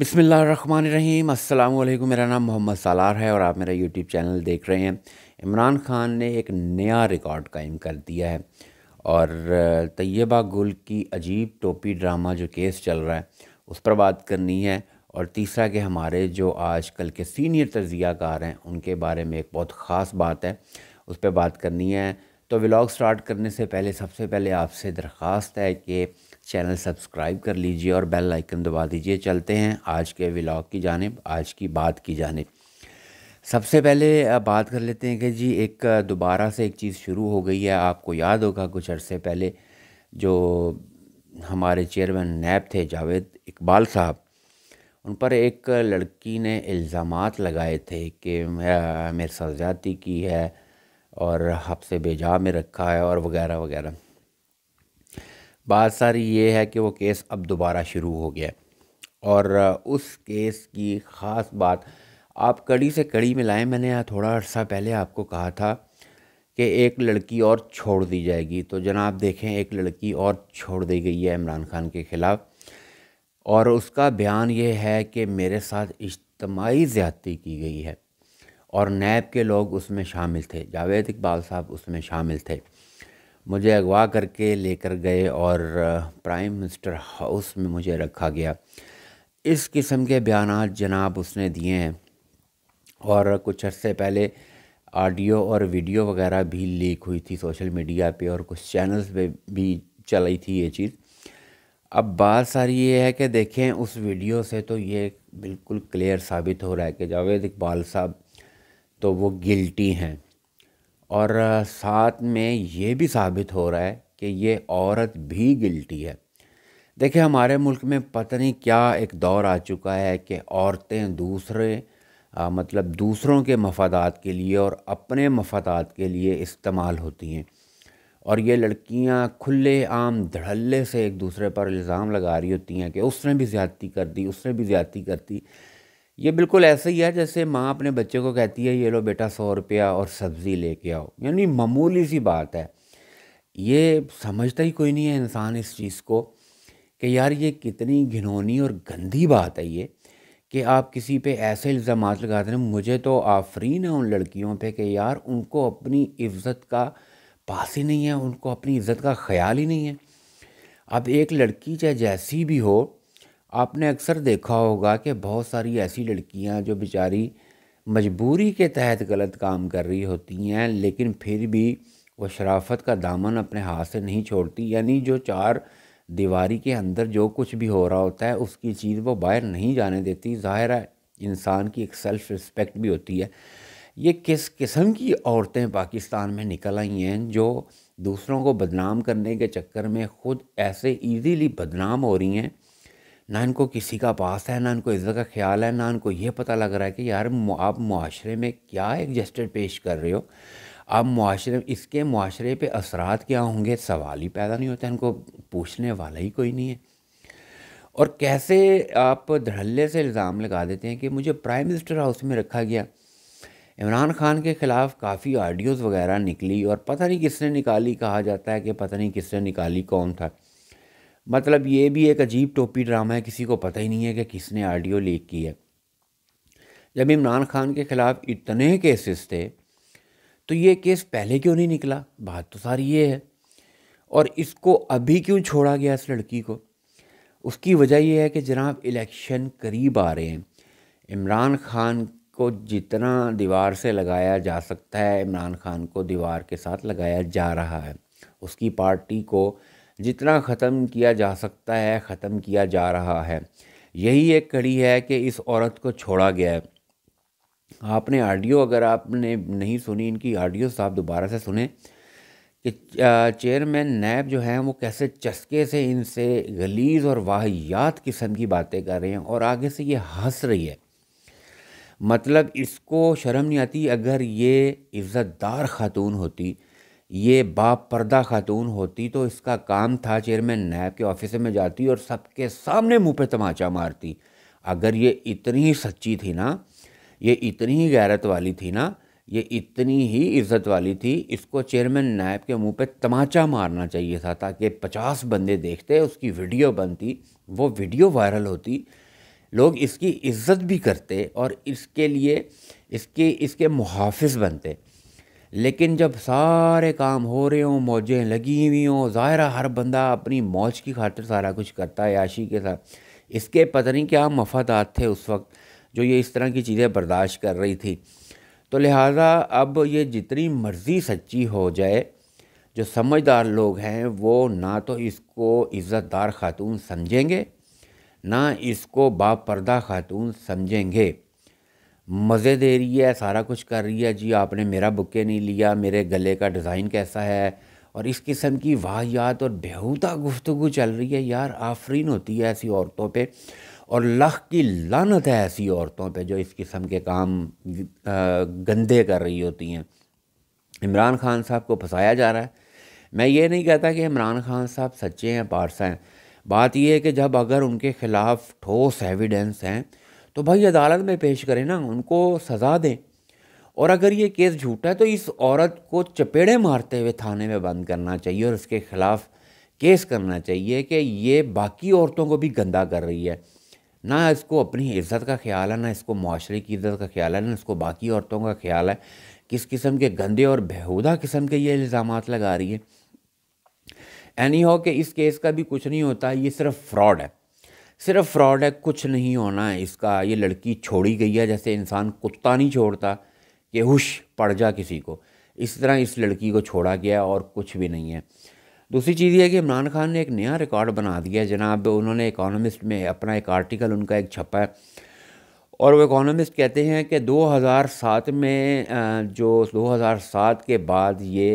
बसमीम अल्लाम मेरा नाम मोहम्मद सालार है और आप मेरा यूट्यूब चैनल देख रहे हैं इमरान ख़ान ने एक नया रिकॉर्ड कायम कर दिया है और तैयबा गुल की अजीब टोपी ड्रामा जो केस चल रहा है उस पर बात करनी है और तीसरा कि हमारे जो आज कल के सीनियर तजियाकार हैं उनके बारे में एक बहुत ख़ास बात है उस पर बात करनी है तो व्लाग स्टार्ट करने से पहले सबसे पहले आपसे दरख्वास्त है कि चैनल सब्सक्राइब कर लीजिए और बेल आइकन दबा दीजिए चलते हैं आज के व्लॉग की जानब आज की बात की जानब सबसे पहले बात कर लेते हैं कि जी एक दोबारा से एक चीज़ शुरू हो गई है आपको याद होगा कुछ अरसे पहले जो हमारे चेयरमैन नैब थे जावेद इकबाल साहब उन पर एक लड़की ने इल्ज़ाम लगाए थे कि मेरे साथ ज़्यादती की है और से बेजा में रखा है और वगैरह वगैरह बात सारी ये है कि वो केस अब दोबारा शुरू हो गया और उस केस की ख़ास बात आप कड़ी से कड़ी मिलाएं मैंने यहाँ थोड़ा अर्सा पहले आपको कहा था कि एक लड़की और छोड़ दी जाएगी तो जनाब देखें एक लड़की और छोड़ दी गई है इमरान खान के ख़िलाफ़ और उसका बयान ये है कि मेरे साथ इज्तमाही ज़्यादती की गई है और नैब के लोग उसमें शामिल थे जावेद इकबाल साहब उसमें शामिल थे मुझे अगवा करके लेकर गए और प्राइम मिनिस्टर हाउस में मुझे रखा गया इस किस्म के बयान जनाब उसने दिए हैं और कुछ अर्से पहले ऑडियो और वीडियो वगैरह भी लीक हुई थी सोशल मीडिया पे और कुछ चैनल्स पे भी चली थी ये चीज़ अब बात सारी ये है कि देखें उस वीडियो से तो ये बिल्कुल क्लियर साबित हो रहा है कि जावेद इकबाल साहब तो वो गिल्टी हैं और साथ में ये भी साबित हो रहा है कि ये औरत भी गिल्टी है देखिए हमारे मुल्क में पता नहीं क्या एक दौर आ चुका है कि औरतें दूसरे आ, मतलब दूसरों के मफादात के लिए और अपने मफादात के लिए इस्तेमाल होती हैं और ये लड़कियां खुले आम धड़ल्ले से एक दूसरे पर इल्ज़ाम लगा रही होती हैं कि उसने भी ज़्यादती कर दी उसने भी ज़्यादती कर दी ये बिल्कुल ऐसे ही है जैसे माँ अपने बच्चे को कहती है ये लो बेटा सौ रुपया और सब्ज़ी लेके आओ यानी मामूली सी बात है ये समझता ही कोई नहीं है इंसान इस चीज़ को कि यार ये कितनी घिनौनी और गंदी बात है ये कि आप किसी पे ऐसे इल्ज़ाम लगाते हैं मुझे तो आफरीन है उन लड़कियों पे कि यार उनको अपनी इज़्ज़त का पास ही नहीं है उनको अपनी इज़्ज़त का ख्याल ही नहीं है अब एक लड़की चाहे जैसी भी हो आपने अक्सर देखा होगा कि बहुत सारी ऐसी लड़कियां जो बेचारी मजबूरी के तहत गलत काम कर रही होती हैं लेकिन फिर भी वो शराफत का दामन अपने हाथ से नहीं छोड़ती यानी जो चार दीवारी के अंदर जो कुछ भी हो रहा होता है उसकी चीज़ वो बाहर नहीं जाने देती ज़ाहिर है इंसान की एक सेल्फ़ रिस्पेक्ट भी होती है ये किस किस्म की औरतें पाकिस्तान में निकल आई हैं जो दूसरों को बदनाम करने के चक्कर में ख़ुद ऐसे इजीली बदनाम हो रही हैं ना इनको किसी का पास है ना इनको इज़्ज़त का ख्याल है ना इनको ये पता लग रहा है कि यार आप माशरे में क्या एक जस्टर पेश कर रहे हो आप माशरे इसके माशरे पे असरात क्या होंगे सवाल ही पैदा नहीं होता इनको पूछने वाला ही कोई नहीं है और कैसे आप धड़ल्ले से इल्ज़ाम लगा देते हैं कि मुझे प्राइम मिनिस्टर हाउस में रखा गया इमरान खान के ख़िलाफ़ काफ़ी ऑडियोज़ वगैरह निकली और पता नहीं किसने निकाली कहा जाता है कि पता नहीं किसने निकाली कौन था मतलब ये भी एक अजीब टोपी ड्रामा है किसी को पता ही नहीं है कि किसने ऑडियो लीक की है जब इमरान खान के ख़िलाफ़ इतने केसेस थे तो ये केस पहले क्यों नहीं निकला बात तो सारी ये है और इसको अभी क्यों छोड़ा गया इस लड़की को उसकी वजह यह है कि जनाब इलेक्शन करीब आ रहे हैं इमरान खान को जितना दीवार से लगाया जा सकता है इमरान खान को दीवार के साथ लगाया जा रहा है उसकी पार्टी को जितना ख़त्म किया जा सकता है ख़त्म किया जा रहा है यही एक कड़ी है कि इस औरत को छोड़ा गया है आपने ऑडियो अगर आपने नहीं सुनी इनकी ऑडियो आप दोबारा से सुने कि चेयरमैन नैब जो हैं वो कैसे चस्के से इनसे गलीज और वाहियात किस्म की बातें कर रहे हैं और आगे से ये हंस रही है मतलब इसको शर्म नहीं आती अगर ये इज़्ज़तदार ख़ातून होती ये बाप पर्दा खातून होती तो इसका काम था चेयरमैन नैब के ऑफिस में जाती और सबके सामने मुंह पे तमाचा मारती अगर ये इतनी ही सच्ची थी ना ये इतनी ही गैरत वाली थी ना ये इतनी ही इज्जत वाली थी इसको चेयरमैन नायब के मुंह पे तमाचा मारना चाहिए था ताकि पचास बंदे देखते उसकी वीडियो बनती वो वीडियो वायरल होती लोग इसकी इज्जत भी करते और इसके लिए इसके इसके मुहाफ़ बनते लेकिन जब सारे काम हो रहे हों मौजें लगी हुई हों ज़ाहिर हर बंदा अपनी मौज की खातिर सारा कुछ करता है याशी के साथ इसके पता नहीं क्या मफादात थे उस वक्त जो ये इस तरह की चीज़ें बर्दाश्त कर रही थी तो लिहाजा अब ये जितनी मर्ज़ी सच्ची हो जाए जो समझदार लोग हैं वो ना तो इसको इज़्ज़तदार ख़ातून समझेंगे ना इसको बापर्दा ख़ातून समझेंगे मज़े दे रही है सारा कुछ कर रही है जी आपने मेरा बुके नहीं लिया मेरे गले का डिज़ाइन कैसा है और इस किस्म की वाहियात और बेहूता गुफ्तु चल रही है यार आफरीन होती है ऐसी औरतों पे और लख की लानत है ऐसी औरतों पे जो इस किस्म के काम गंदे कर रही होती हैं इमरान खान साहब को फंसाया जा रहा है मैं ये नहीं कहता कि इमरान खान साहब सच्चे हैं पारसा हैं बात यह है कि जब अगर उनके ख़िलाफ़ ठोस एविडेंस हैं तो भाई अदालत में पेश करें ना उनको सज़ा दें और अगर ये केस झूठा है तो इस औरत को चपेड़े मारते हुए थाने में बंद करना चाहिए और इसके ख़िलाफ़ केस करना चाहिए कि ये बाकी औरतों को भी गंदा कर रही है ना इसको अपनी इज़्ज़त का ख्याल है ना इसको माशरे की इज़्ज़त का ख्याल है ना इसको बाकी औरतों का ख्याल है किस किस्म के गंदे और बेहूदा किस्म के ये इल्ज़ाम लगा रही है एनी हो कि इस केस का भी कुछ नहीं होता ये सिर्फ फ्रॉड है सिर्फ फ्रॉड है कुछ नहीं होना है इसका ये लड़की छोड़ी गई है जैसे इंसान कुत्ता नहीं छोड़ता कि हुश पड़ जा किसी को इस तरह इस लड़की को छोड़ा गया और कुछ भी नहीं है दूसरी चीज़ ये कि इमरान खान ने एक नया रिकॉर्ड बना दिया जनाब उन्होंने इकोनॉमिस्ट में अपना एक आर्टिकल उनका एक छपा है और वो इकोनॉमिस्ट कहते हैं कि 2007 में जो 2007 के बाद ये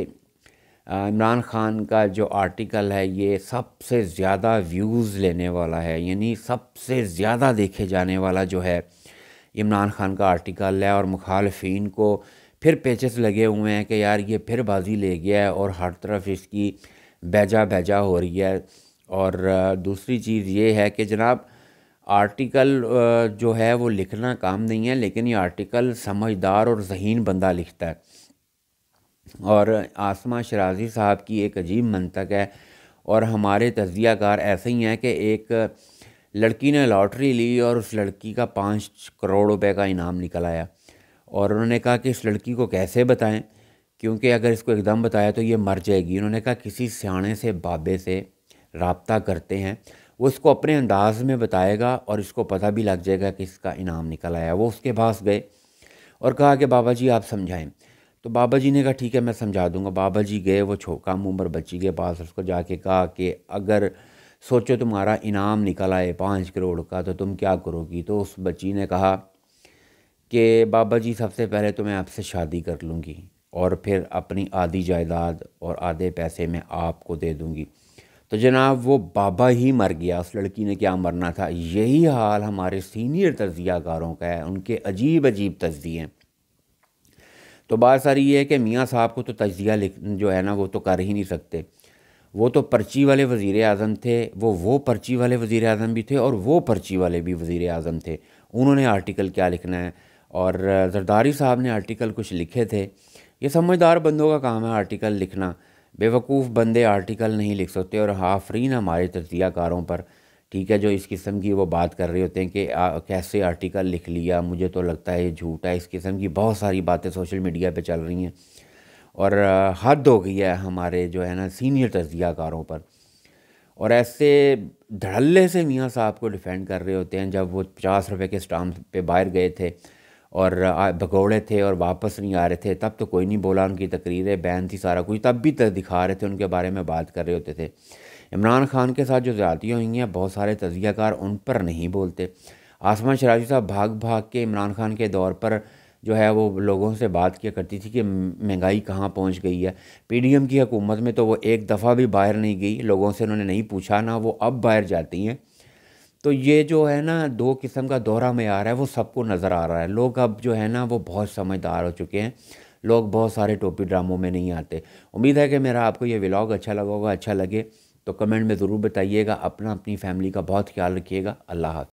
इमरान ख़ान का जो आर्टिकल है ये सबसे ज़्यादा व्यूज़ लेने वाला है यानी सबसे ज़्यादा देखे जाने वाला जो है इमरान ख़ान का आर्टिकल है और मुखालफन को फिर पेचेस लगे हुए हैं कि यार ये फिर बाजी ले गया है और हर तरफ इसकी बेजा बेजा हो रही है और दूसरी चीज़ ये है कि जनाब आर्टिकल जो है वो लिखना काम नहीं है लेकिन ये आर्टिकल समझदार और जहीन बंदा लिखता है और आसमा शराजी साहब की एक अजीब मनतक है और हमारे तजियाकार ऐसे ही हैं कि एक लड़की ने लॉटरी ली और उस लड़की का पाँच करोड़ रुपए का इनाम निकल आया और उन्होंने कहा कि इस लड़की को कैसे बताएं क्योंकि अगर इसको एकदम बताया तो ये मर जाएगी उन्होंने कहा किसी सियाणे से बाबे से रबता करते हैं वो इसको अपने अंदाज में बताएगा और इसको पता भी लग जाएगा कि इसका इनाम निकल आया वो उसके पास गए और कहा कि बाबा जी आप समझाएं तो बाबा जी ने कहा ठीक है मैं समझा दूंगा बाबा जी गए वो छो कम उम्र बच्ची के पास उसको जाके कहा कि अगर सोचो तुम्हारा इनाम निकल आए पाँच करोड़ का तो तुम क्या करोगी तो उस बच्ची ने कहा कि बाबा जी सबसे पहले तो मैं आपसे शादी कर लूँगी और फिर अपनी आधी जायदाद और आधे पैसे मैं आपको दे दूँगी तो जनाब वो बाबा ही मर गया उस लड़की ने क्या मरना था यही हाल हमारे सीनियर तजिया का है उनके अजीब अजीब तजिए हैं तो बात सारी ये है कि मियाँ साहब को तो तजिया जो है ना वो तो कर ही नहीं सकते वो तो पर्ची वाले वज़ी अजम थे वो वो पर्ची वाले वज़ी अजम भी थे और वो पर्ची वाले भी वज़ी अजम थे उन्होंने आर्टिकल क्या लिखना है और जरदारी साहब ने आर्टिकल कुछ लिखे थे ये समझदार बंदों का काम है आर्टिकल लिखना बेवकूफ़ बंदे आर्टिकल नहीं लिख सकते और हाफरीन हमारे तजिया कारों पर ठीक है जो इस किस्म की वो बात कर रहे होते हैं कि आ, कैसे आर्टिकल लिख लिया मुझे तो लगता है ये झूठ है इस किस्म की बहुत सारी बातें सोशल मीडिया पे चल रही हैं और हद हो गई है हमारे जो है ना सीनियर तजियाकारों पर और ऐसे धड़ल्ले से मियाँ साहब को डिफेंड कर रहे होते हैं जब वो पचास रुपये के स्टाम्प पे बाहर गए थे और भगोड़े थे और वापस नहीं आ रहे थे तब तो कोई नहीं बोला उनकी तकरीरें बैन थी सारा कुछ तब भी तो दिखा रहे थे उनके बारे में बात कर रहे होते थे इमरान खान के साथ जो ज़्यादियाँ हुई हैं बहुत सारे तजियाकार उन पर नहीं बोलते आसमान शराजी साहब भाग भाग के इमरान खान के दौर पर जो है वो लोगों से बात किया करती थी कि महंगाई कहाँ पहुँच गई है पीडीएम की हुकूमत में तो वो एक दफ़ा भी बाहर नहीं गई लोगों से उन्होंने नहीं पूछा ना वो अब बाहर जाती हैं तो ये जो है ना दो किस्म का दौरा में आ रहा है वो सबको नज़र आ रहा है लोग अब जो है ना वो बहुत समझदार हो चुके हैं लोग बहुत सारे टोपी ड्रामों में नहीं आते उम्मीद है कि मेरा आपको ये व्लॉग अच्छा लगा होगा अच्छा लगे तो कमेंट में ज़रूर बताइएगा अपना अपनी फैमिली का बहुत ख्याल रखिएगा अल्लाह हाफ़